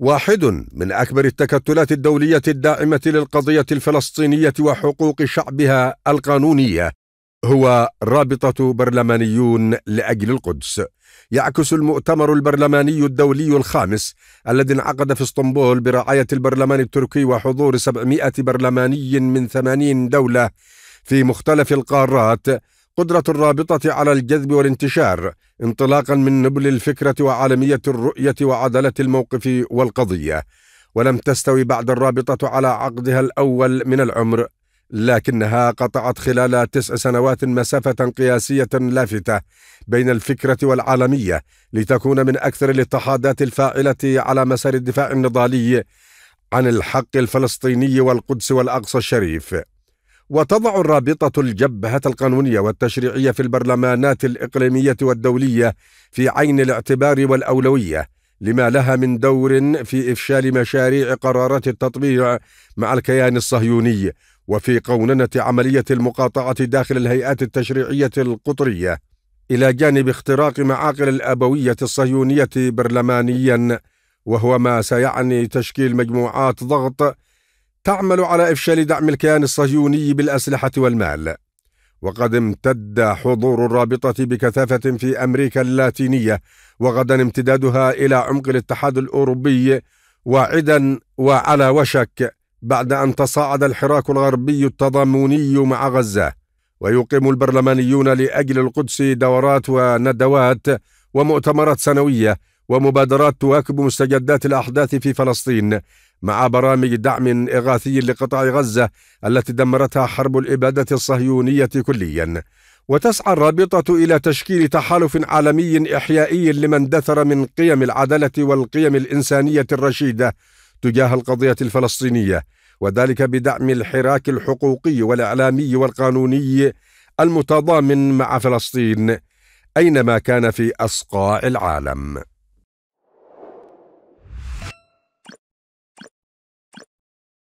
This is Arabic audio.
واحد من أكبر التكتلات الدولية الدائمة للقضية الفلسطينية وحقوق شعبها القانونية هو رابطة برلمانيون لأجل القدس يعكس المؤتمر البرلماني الدولي الخامس الذي انعقد في اسطنبول برعاية البرلمان التركي وحضور 700 برلماني من 80 دولة في مختلف القارات قدرة الرابطة على الجذب والانتشار انطلاقا من نبل الفكرة وعالمية الرؤية وعدالة الموقف والقضية ولم تستوي بعد الرابطة على عقدها الأول من العمر لكنها قطعت خلال تسع سنوات مسافة قياسية لافتة بين الفكرة والعالمية لتكون من أكثر الاتحادات الفاعلة على مسار الدفاع النضالي عن الحق الفلسطيني والقدس والأقصى الشريف وتضع الرابطة الجبهة القانونية والتشريعية في البرلمانات الإقليمية والدولية في عين الاعتبار والأولوية لما لها من دور في إفشال مشاريع قرارات التطبيع مع الكيان الصهيوني وفي قوننة عملية المقاطعة داخل الهيئات التشريعية القطرية إلى جانب اختراق معاقل الأبوية الصهيونية برلمانيا وهو ما سيعني تشكيل مجموعات ضغط تعمل على إفشال دعم الكيان الصهيوني بالأسلحة والمال وقد امتد حضور الرابطة بكثافة في أمريكا اللاتينية وغدا امتدادها إلى عمق الاتحاد الأوروبي واعدا وعلى وشك بعد أن تصاعد الحراك الغربي التضامني مع غزة ويقيم البرلمانيون لأجل القدس دورات وندوات ومؤتمرات سنوية ومبادرات تواكب مستجدات الأحداث في فلسطين مع برامج دعم إغاثي لقطاع غزة التي دمرتها حرب الإبادة الصهيونية كلياً وتسعى الرابطة إلى تشكيل تحالف عالمي إحيائي لمن دثر من قيم العدالة والقيم الإنسانية الرشيدة تجاه القضية الفلسطينية وذلك بدعم الحراك الحقوقي والإعلامي والقانوني المتضامن مع فلسطين أينما كان في أصقاع العالم